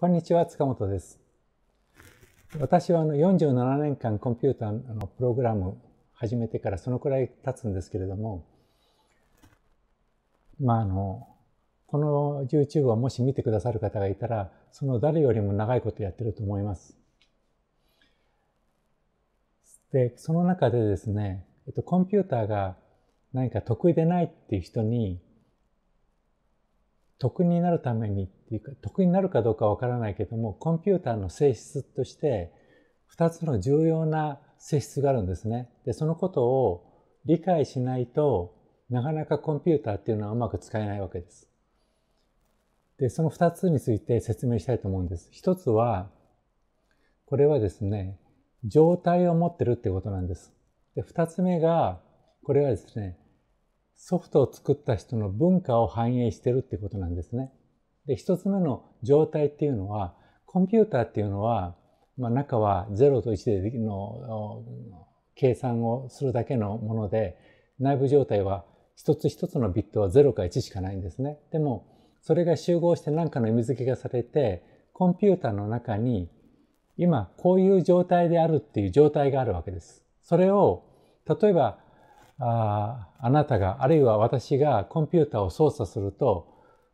こんにちは、塚本です。私はあの47年間コンピューターのプログラム始めてからそのくらい経つんですけれども、まああの、この YouTube をもし見てくださる方がいたら、その誰よりも長いことやってると思います。で、その中でですね、えっと、コンピューターが何か得意でないっていう人に、得になるためにっていうか得になるかどうかわからないけどもコンピューターの性質として2つの重要な性質があるんですね。でそのことを理解しないとなかなかコンピューターっていうのはうまく使えないわけです。でその2つについて説明したいと思うんです。1つはこれはですね状態を持ってるってことなんです。で2つ目がこれはですねソフトを作った人の文化を反映してるってことなんですね。で1つ目の状態っていうのはコンピューターっていうのは、まあ、中は0と1での計算をするだけのもので内部状態は一つ一つのビットは0か1しかないんですね。でもそれが集合して何かの意味付けがされてコンピューターの中に今こういう状態であるっていう状態があるわけです。それを例えばああなたがあるいは私がコンピューターを操作すると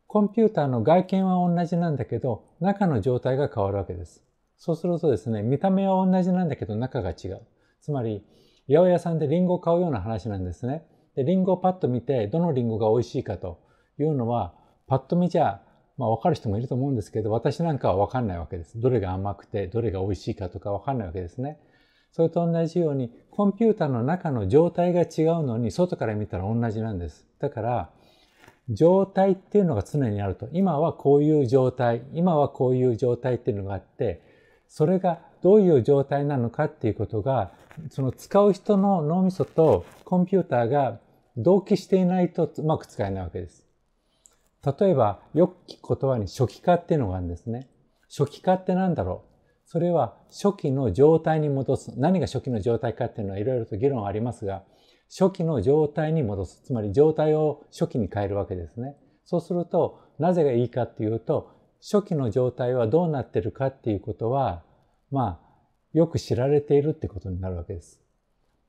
コンピューターの外見は同じなんだけど、中の状態が変わるわけです。そうするとですね、見た目は同じなんだけど中が違う。つまり、八百屋さんでリンゴを買うような話なんですね。で、リンゴをパッと見て、どのリンゴが美味しいかというのは、パッと見じゃ、まあ分かる人もいると思うんですけど、私なんかは分かんないわけです。どれが甘くて、どれが美味しいかとか分かんないわけですね。それと同じように、コンピューターの中の状態が違うのに、外から見たら同じなんです。だから、状態っていうのが常にあると。今はこういう状態、今はこういう状態っていうのがあって、それがどういう状態なのかっていうことが、その使う人の脳みそとコンピューターが同期していないとうまく使えないわけです。例えば、よく聞く言葉に初期化っていうのがあるんですね。初期化って何だろうそれは初期の状態に戻す。何が初期の状態かっていうのはいろいろと議論ありますが、初期の状態に戻す。つまり状態を初期に変えるわけですね。そうすると、なぜがいいかっていうと、初期の状態はどうなってるかっていうことは、まあ、よく知られているってことになるわけです。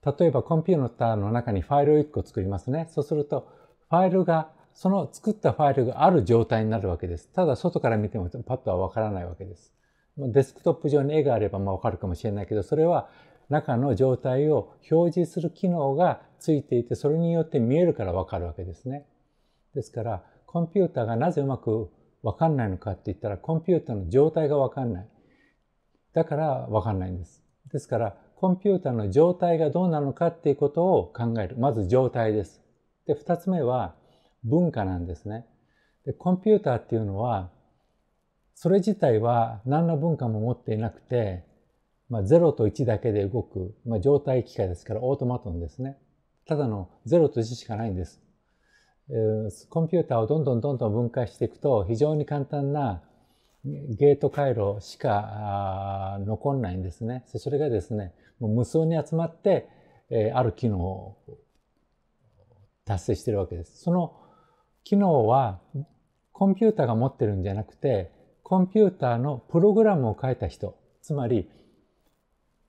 例えばコンピューターの中にファイルを1個作りますね。そうすると、ファイルが、その作ったファイルがある状態になるわけです。ただ外から見てもパッとはわからないわけです。デスクトップ上に絵があればまあわかるかもしれないけど、それは中の状態を表示する機能がついていてそれによって見えるからわかるわけですね。ですからコンピューターがなぜうまくわかんないのかって言ったらコンピューターの状態がわかんない。だからわかんないんです。ですからコンピューターの状態がどうなのかっていうことを考える。まず状態です。で、2つ目は文化なんですね。で、コンピューターっていうのはそれ自体は何の文化も持っていなくてまあ、0と1だけで動く、まあ、状態機械ですからオートマトンですね。ただの0と1しかないんです。えー、コンピューターをどんどんどんどん分解していくと非常に簡単なゲート回路しか残んないんですね。それがですね、もう無数に集まって、えー、ある機能を達成してるわけです。その機能はコンピューターが持ってるんじゃなくて、コンピューターのプログラムを書いた人、つまり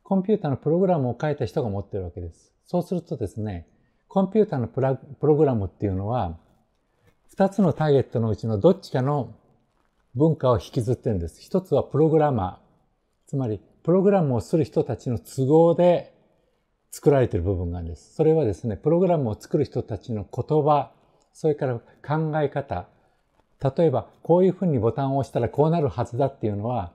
コンピュータのプログラムを書いた人が持ってるわけです。そうするとですね、コンピュータのプログラムっていうのは、2つのターゲットのうちのどっちかの文化を引きずってるんです。一つはプログラマー。つまり、プログラムをする人たちの都合で作られてる部分があるんです。それはですね、プログラムを作る人たちの言葉、それから考え方、例えばこういうふうにボタンを押したらこうなるはずだっていうのは、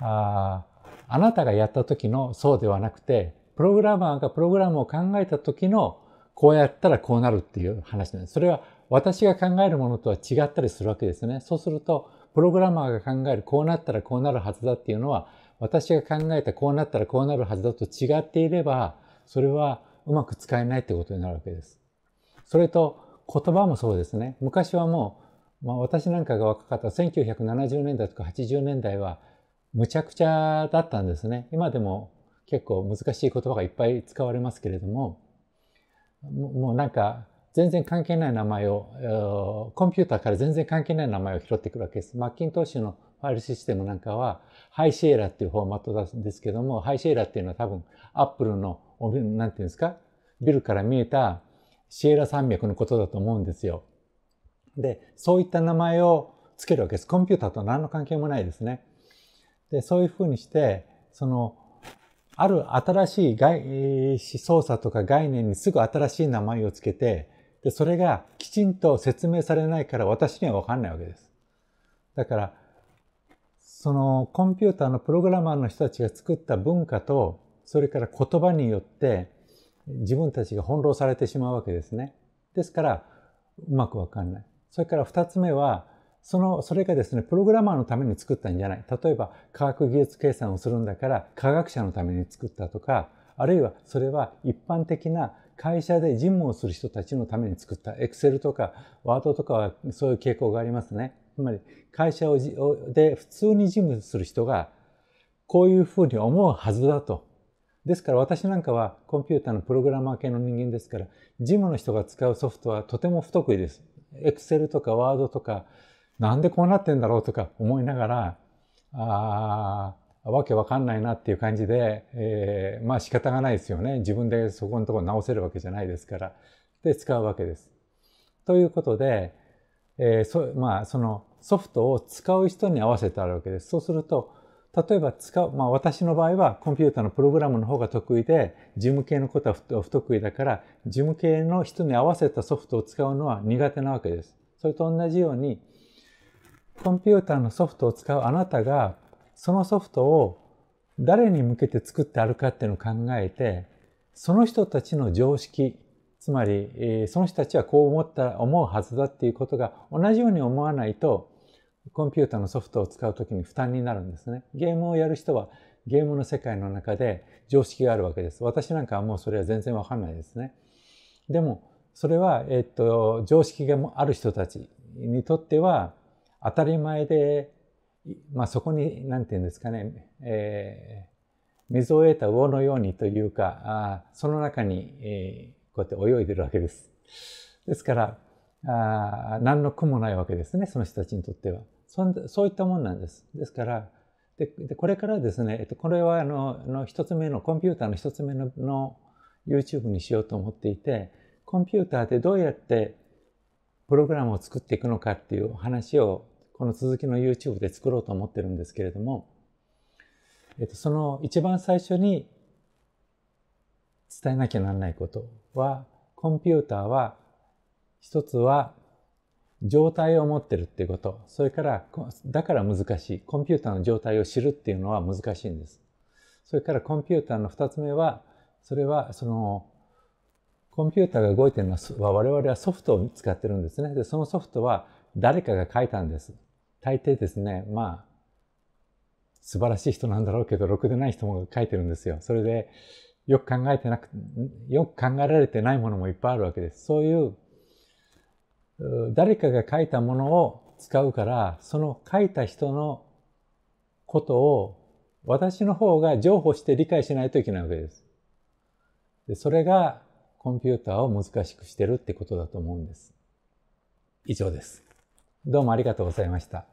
ああなたがやった時のそうではなくて、プログラマーがプログラムを考えた時のこうやったらこうなるっていう話なんです。それは私が考えるものとは違ったりするわけですね。そうすると、プログラマーが考えるこうなったらこうなるはずだっていうのは、私が考えたこうなったらこうなるはずだと違っていれば、それはうまく使えないってことになるわけです。それと言葉もそうですね。昔はもう、まあ、私なんかが若かった1970年代とか80年代はむちゃくちゃだったんですね。今でも結構難しい言葉がいっぱい使われますけれども、もうなんか全然関係ない名前を、コンピューターから全然関係ない名前を拾ってくるわけです。マッキントッシュのファイルシステムなんかは、ハイシエラっていうフォーマットなんですけども、ハイシエラっていうのは多分、アップルの、なんていうんですか、ビルから見えたシエラ山脈のことだと思うんですよ。で、そういった名前を付けるわけです。コンピューターと何の関係もないですね。でそういうふうにしてそのある新しい外操作とか概念にすぐ新しい名前をつけてでそれがきちんと説明されないから私には分かんないわけです。だからそのコンピューターのプログラマーの人たちが作った文化とそれから言葉によって自分たちが翻弄されてしまうわけですね。ですからうまくわかんない。それから2つ目はその、それがですね、プログラマーのために作ったんじゃない。例えば、科学技術計算をするんだから、科学者のために作ったとか、あるいはそれは一般的な会社で事務をする人たちのために作った、Excel とか Word とかはそういう傾向がありますね。つまり、会社をで普通に事務する人が、こういうふうに思うはずだと。ですから私なんかはコンピューターのプログラマー系の人間ですから、事務の人が使うソフトはとても不得意です。Excel とか Word とか、なんでこうなってんだろうとか思いながら、ああ、わけわかんないなっていう感じで、えー、まあ仕方がないですよね。自分でそこのところ直せるわけじゃないですから。で、使うわけです。ということで、えー、そまあそのソフトを使う人に合わせてあるわけです。そうすると、例えば使う、まあ私の場合はコンピューターのプログラムの方が得意で、事務系のことは不得意だから、事務系の人に合わせたソフトを使うのは苦手なわけです。それと同じように、コンピューターのソフトを使うあなたが、そのソフトを誰に向けて作ってあるかっていうのを考えて、その人たちの常識、つまり、えその人たちはこう思った、思うはずだっていうことが同じように思わないと、コンピューターのソフトを使うときに負担になるんですね。ゲームをやる人はゲームの世界の中で常識があるわけです。私なんかはもうそれは全然わかんないですね。でも、それは、えっと、常識がある人たちにとっては、当たり前で、まあ、そこに何て言うんですかね、えー、水を得た魚のようにというかあその中に、えー、こうやって泳いでるわけです。ですからあ何の苦もないわけですねその人たちにとってはそんそういったもんなんです。ですからででこれからですね、えっと、これはあのの一つ目のコンピューターの一つ目のの YouTube にしようと思っていてコンピューターでどうやってプログラムを作っていくのかっていう話をこの続きの YouTube で作ろうと思ってるんですけれども、えっと、その一番最初に伝えなきゃならないことは、コンピューターは一つは状態を持ってるっていうこと、それから、だから難しい。コンピューターの状態を知るっていうのは難しいんです。それからコンピューターの二つ目は、それはそのコンピューターが動いてるのは我々はソフトを使ってるんですね。で、そのソフトは誰かが書いたんです。大抵ですね、まあ、素晴らしい人なんだろうけど、ろくでない人も書いてるんですよ。それで、よく考えてなく、よく考えられてないものもいっぱいあるわけです。そういう、誰かが書いたものを使うから、その書いた人のことを私の方が譲歩して理解しないといけないわけです。でそれがコンピューターを難しくしてるってことだと思うんです。以上です。どうもありがとうございました。